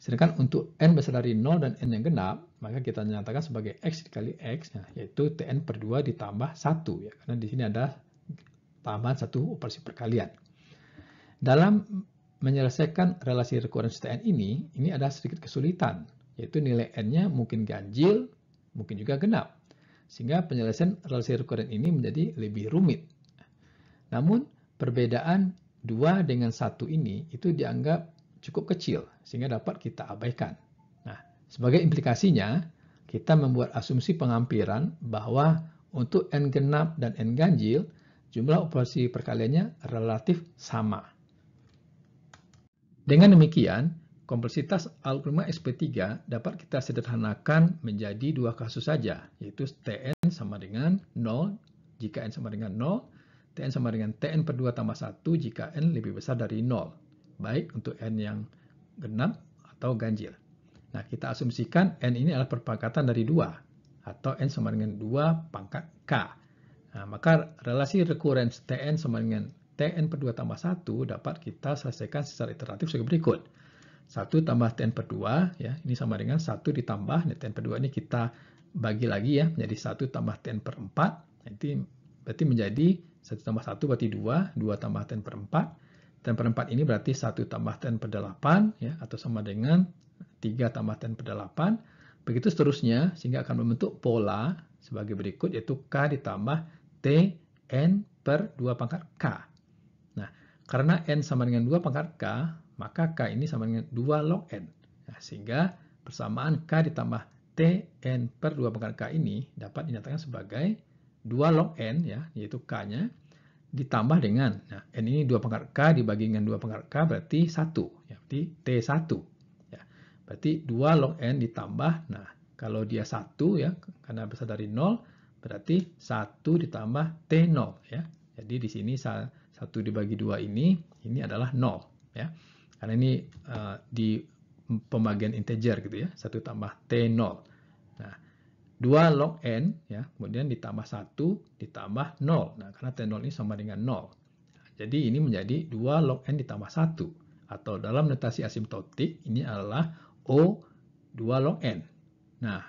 Sedangkan untuk N besar dari 0 dan N yang genap, maka kita nyatakan sebagai X dikali X, nah, yaitu Tn per 2 ditambah 1. Ya, karena di sini ada tambahan satu operasi perkalian. Dalam menyelesaikan relasi rekurensi Tn ini, ini ada sedikit kesulitan, yaitu nilai N-nya mungkin ganjil, mungkin juga genap. Sehingga penyelesaian relasi rekuren ini menjadi lebih rumit. Namun, perbedaan 2 dengan satu ini itu dianggap cukup kecil, sehingga dapat kita abaikan. Nah, sebagai implikasinya, kita membuat asumsi pengampiran bahwa untuk n genap dan n ganjil, jumlah operasi perkaliannya relatif sama. Dengan demikian, Kompleksitas algoritma SP3 dapat kita sederhanakan menjadi dua kasus saja, yaitu Tn sama dengan 0 jika n sama dengan 0, Tn sama dengan Tn per 2 tambah 1 jika n lebih besar dari 0, baik untuk n yang genap atau ganjil. Nah, kita asumsikan n ini adalah perpangkatan dari 2, atau n sama dengan 2 pangkat k. Nah, maka relasi rekurens Tn sama dengan Tn per 2 tambah 1 dapat kita selesaikan secara iteratif sebagai berikut 1 tambah tan per 2, ya, ini sama dengan 1 ditambah, nah, Tn per 2 ini kita bagi lagi ya, menjadi 1 tambah tan per 4, nanti berarti menjadi 1 tambah 1 berarti 2, 2 tambah tan per 4, tan per 4 ini berarti 1 tambah tan per 8, ya, atau sama dengan 3 tambah tan per 8, begitu seterusnya, sehingga akan membentuk pola sebagai berikut, yaitu K ditambah Tn per 2 pangkat K. Karena N sama dengan 2 pangkat K, maka K ini sama dengan 2 log N. Nah, sehingga persamaan K ditambah T N per 2 pangkat K ini dapat dinyatakan sebagai 2 log N, ya, yaitu K-nya, ditambah dengan, nah, N ini 2 pangkat K dibagi dengan 2 pangkat K berarti 1, ya, berarti T1. Ya. Berarti 2 log N ditambah, nah, kalau dia 1 ya, karena besar dari 0, berarti 1 ditambah T0 ya. Jadi di sini saya 1 dibagi 2 ini, ini adalah 0. Ya. Karena ini uh, di pembagian integer gitu ya, 1 tambah T 0. Nah, 2 log N, ya, kemudian ditambah 1, ditambah 0. Nah, karena T 0 ini sama dengan 0. Nah, jadi ini menjadi 2 log N ditambah 1. Atau dalam notasi asimptotik, ini adalah O 2 log N. Nah,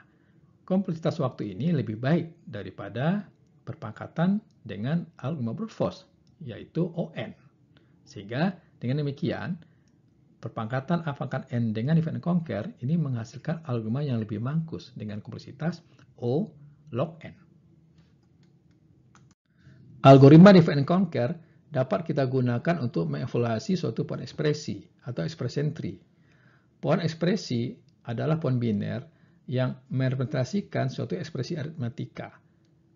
kompleksitas waktu ini lebih baik daripada perpangkatan dengan algoritma brute force yaitu ON. Sehingga dengan demikian, perpangkatan A N dengan event and conquer ini menghasilkan algoritma yang lebih mangkus dengan kompleksitas O log N. Algoritma event and conquer dapat kita gunakan untuk mengevaluasi suatu pohon ekspresi atau expression tree. Pohon ekspresi adalah pohon biner yang merepresentasikan suatu ekspresi aritmatika.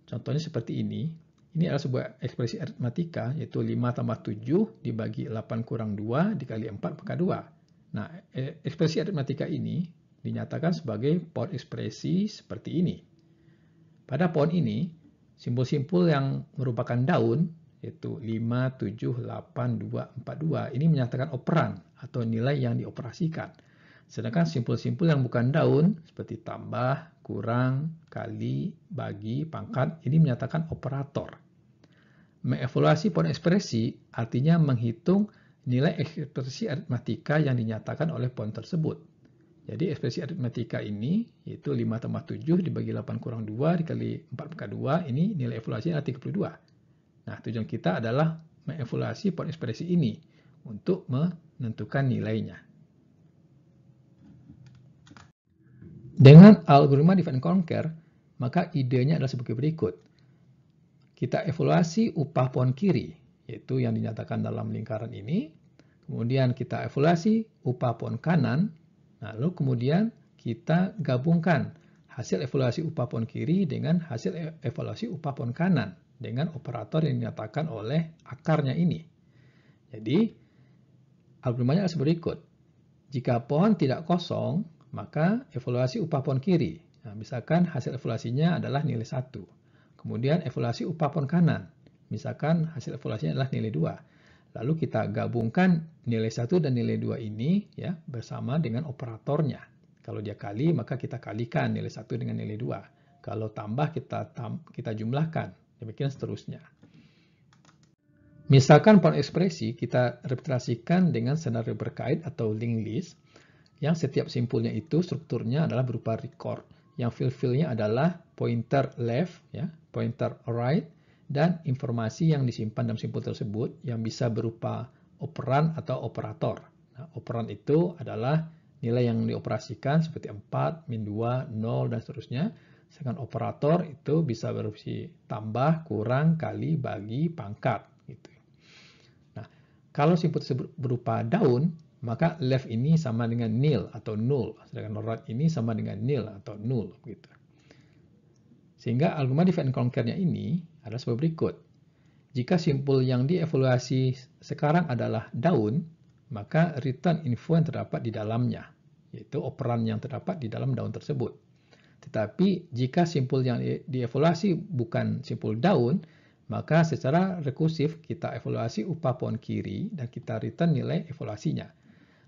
Contohnya seperti ini. Ini adalah sebuah ekspresi aritmatika, yaitu 5 tambah 7 dibagi 8 kurang 2 dikali 4 maka 2. Nah, e, ekspresi aritmatika ini dinyatakan sebagai pohon ekspresi seperti ini. Pada pohon ini, simbol-simbol yang merupakan daun, yaitu 5, 7, 8, 2, 4, 2, ini menyatakan operan atau nilai yang dioperasikan. Sedangkan simbol-simbol yang bukan daun, seperti tambah, kurang, kali, bagi, pangkat, ini menyatakan operator. Mengevaluasi pohon ekspresi artinya menghitung nilai ekspresi aritmatika yang dinyatakan oleh pohon tersebut. Jadi ekspresi aritmatika ini yaitu 5 tambah 7 dibagi 8 kurang 2 dikali 4 pangkat 2 ini nilai evaluasi adalah 32. Nah tujuan kita adalah mengevaluasi pohon ekspresi ini untuk menentukan nilainya. Dengan algoritma divide and conquer, maka idenya adalah sebagai berikut. Kita evaluasi upah pohon kiri, yaitu yang dinyatakan dalam lingkaran ini. Kemudian kita evaluasi upah pohon kanan, lalu kemudian kita gabungkan hasil evaluasi upah pohon kiri dengan hasil e-, evaluasi upah pohon kanan dengan operator yang dinyatakan oleh akarnya ini. Jadi, algoritmanya adalah berikut. Jika pohon tidak kosong, maka evaluasi upah pohon kiri. Nah, misalkan hasil evaluasinya adalah nilai 1. Kemudian evaluasi upah pon kanan. Misalkan hasil evaluasinya adalah nilai 2. Lalu kita gabungkan nilai 1 dan nilai 2 ini ya bersama dengan operatornya. Kalau dia kali, maka kita kalikan nilai 1 dengan nilai 2. Kalau tambah, kita tam kita jumlahkan. Demikian seterusnya. Misalkan pon ekspresi kita representasikan dengan senario berkait atau link list yang setiap simpulnya itu strukturnya adalah berupa record yang fill-fillnya adalah pointer left, ya, pointer right, dan informasi yang disimpan dalam simpul tersebut yang bisa berupa operan atau operator. Nah, operan itu adalah nilai yang dioperasikan seperti 4, min 2, 0, dan seterusnya. Sedangkan operator itu bisa berfungsi tambah, kurang, kali, bagi, pangkat. Gitu. Nah, kalau simpul tersebut berupa daun, maka left ini sama dengan nil atau null, sedangkan right ini sama dengan nil atau null. Gitu. Sehingga algoritma divide and conquer ini adalah sebagai berikut. Jika simpul yang dievaluasi sekarang adalah daun, maka return info yang terdapat di dalamnya, yaitu operan yang terdapat di dalam daun tersebut. Tetapi jika simpul yang dievaluasi bukan simpul daun, maka secara rekursif kita evaluasi upah pohon kiri dan kita return nilai evaluasinya.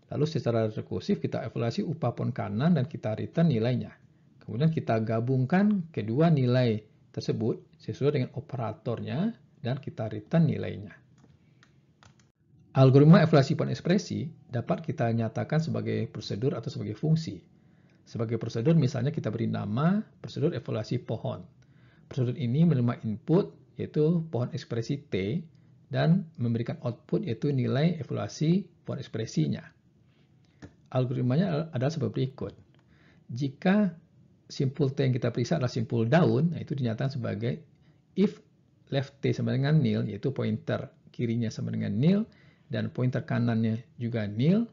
Lalu secara rekursif kita evaluasi upah pon kanan dan kita return nilainya. Kemudian kita gabungkan kedua nilai tersebut sesuai dengan operatornya dan kita return nilainya. Algoritma evaluasi pon ekspresi dapat kita nyatakan sebagai prosedur atau sebagai fungsi. Sebagai prosedur misalnya kita beri nama prosedur evaluasi pohon. Prosedur ini menerima input yaitu pohon ekspresi T dan memberikan output yaitu nilai evaluasi pohon ekspresinya algoritmanya adalah sebagai berikut. Jika simpul T yang kita periksa adalah simpul daun, nah itu dinyatakan sebagai if left T sama dengan nil, yaitu pointer kirinya sama dengan nil, dan pointer kanannya juga nil,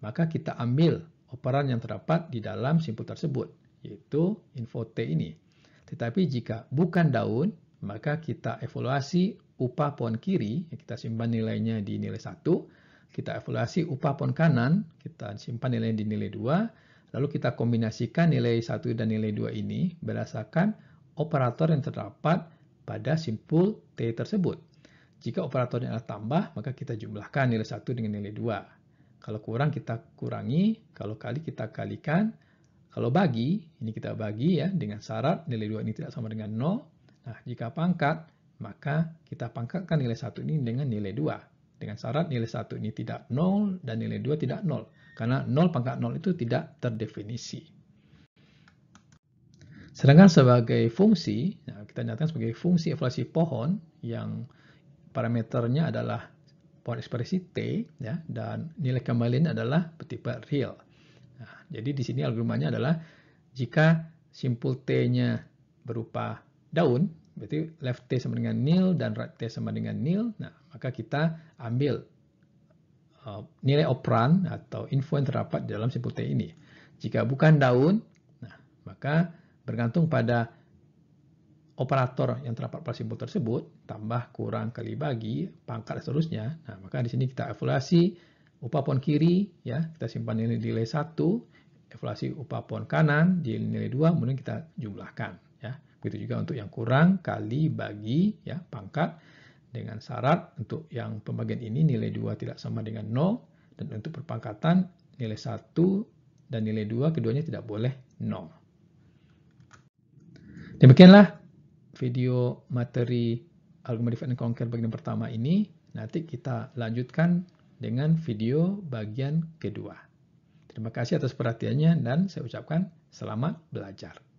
maka kita ambil operan yang terdapat di dalam simpul tersebut, yaitu info T ini. Tetapi jika bukan daun, maka kita evaluasi upah pohon kiri, kita simpan nilainya di nilai 1, kita evaluasi upah pon kanan, kita simpan nilai di nilai 2, lalu kita kombinasikan nilai 1 dan nilai 2 ini berdasarkan operator yang terdapat pada simpul T tersebut. Jika operatornya adalah tambah, maka kita jumlahkan nilai 1 dengan nilai 2. Kalau kurang kita kurangi, kalau kali kita kalikan, kalau bagi, ini kita bagi ya dengan syarat nilai 2 ini tidak sama dengan 0. Nah, jika pangkat, maka kita pangkatkan nilai 1 ini dengan nilai 2. Dengan syarat nilai satu ini tidak nol dan nilai dua tidak nol. Karena nol pangkat nol itu tidak terdefinisi. Sedangkan sebagai fungsi, nah, kita nyatakan sebagai fungsi evaluasi pohon yang parameternya adalah pohon ekspresi T ya, dan nilai kembalinya adalah tipe real. Nah, jadi di sini algoritmanya adalah jika simpul T-nya berupa daun, Berarti left T sama dengan nil dan right T sama dengan nil. Nah, maka kita ambil uh, nilai operan atau info yang terdapat dalam simpul T ini. Jika bukan daun, nah, maka bergantung pada operator yang terdapat pada simpul tersebut, tambah, kurang, kali bagi, pangkat, dan seterusnya. Nah, maka di sini kita evaluasi upah pohon kiri, ya kita simpan nilai, nilai 1, evaluasi upah pohon kanan di nilai 2, kemudian kita jumlahkan. Begitu juga untuk yang kurang kali bagi ya pangkat dengan syarat untuk yang pembagian ini nilai 2 tidak sama dengan 0 dan untuk perpangkatan nilai 1 dan nilai 2 keduanya tidak boleh 0. Demikianlah video materi algoritma divide and conquer bagian pertama ini. Nanti kita lanjutkan dengan video bagian kedua. Terima kasih atas perhatiannya dan saya ucapkan selamat belajar.